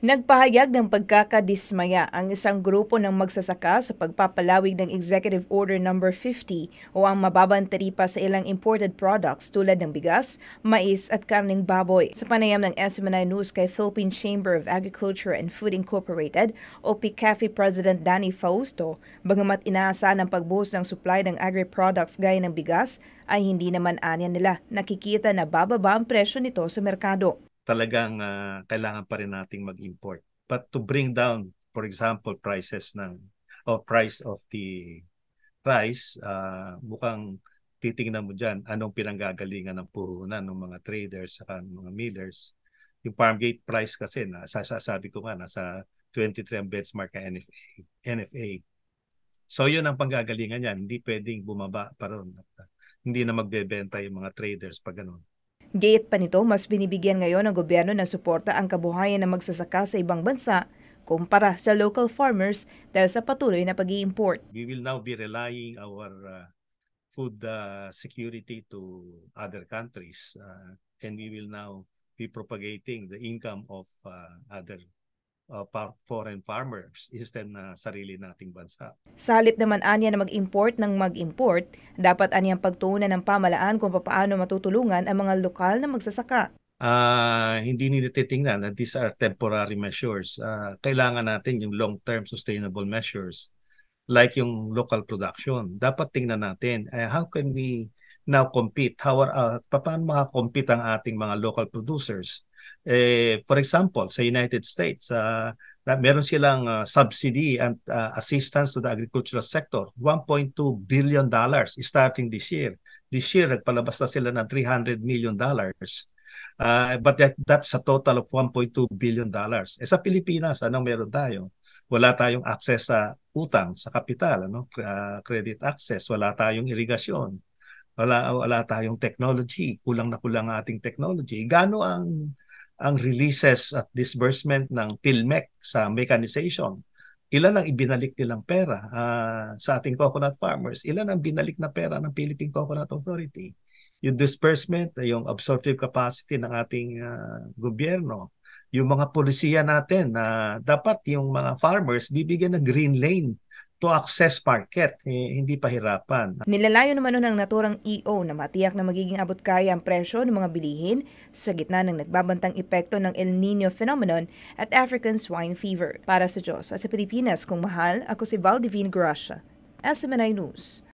Nagpahayag ng pagkakadismaya ang isang grupo ng magsasaka sa pagpapalawig ng Executive Order No. 50 o ang mababang taripa sa ilang imported products tulad ng bigas, mais at karning baboy. Sa panayam ng SMNI News kay Philippine Chamber of Agriculture and Food Incorporated o PCAFI President Danny Fausto, bagamat inaasahan ang pagbuhos ng supply ng agri-products gaya ng bigas, ay hindi naman anya nila nakikita na bababa ang presyo nito sa merkado talagang uh, kailangan pa rin nating mag-import. But to bring down, for example, prices ng or oh, price of the rice, uh, mukhang titingnan mo dyan anong pinanggagalingan ng puhunan ng mga traders at mga millers. Yung farm gate price kasi, na, sasabi ko nga, nasa 23 ang benchmark ng NFA. NFA. So yun ang panggagalingan yan. Hindi pwedeng bumaba pa ron. Ah, hindi na magbebenta yung mga traders pag ganun. Gayet pa nito, mas binibigyan ngayon ng gobyerno ng suporta ang kabuhayan ng magsasaka sa ibang bansa kumpara sa local farmers dahil sa patuloy na pag import We will now be relying our uh, food uh, security to other countries uh, and we will now be propagating the income of uh, other uh, foreign farmers instead na sarili nating bansa. Sa halip naman anya na mag-import ng mag-import, dapat anyang pagtuunan ng pamalaan kung paano matutulungan ang mga lokal na magsasaka. Uh, hindi nila titingnan na these are temporary measures. Uh, kailangan natin yung long-term sustainable measures like yung local production. Dapat tingnan natin uh, how can we now compete? How are, uh, ah, paano makakompete ang ating mga local producers eh, for example, sa United States, uh, na meron silang uh, subsidy and uh, assistance to the agricultural sector, 1.2 billion dollars starting this year. This year, nagpalabas na sila ng 300 million dollars. Uh, but that, that's a total of 1.2 billion dollars. Eh, sa Pilipinas, anong meron tayo? Wala tayong access sa utang, sa kapital, ano? Uh, credit access, wala tayong irigasyon, wala, wala tayong technology, kulang na kulang ang ating technology. Gano ang ang releases at disbursement ng PhilMEC sa mechanization. Ilan ang ibinalik nilang pera uh, sa ating coconut farmers? Ilan ang binalik na pera ng Philippine Coconut Authority? Yung disbursement, yung absorptive capacity ng ating uh, gobyerno. Yung mga polisiya natin na uh, dapat yung mga farmers bibigyan ng green lane to access market, eh, hindi pahirapan. Nilalayo naman nun ng naturang EO na matiyak na magiging abot kaya ang presyo ng mga bilihin sa gitna ng nagbabantang epekto ng El Nino phenomenon at African swine fever. Para sa Diyos at sa Pilipinas, kung mahal, ako si Valdivine Gracia, SMNI News.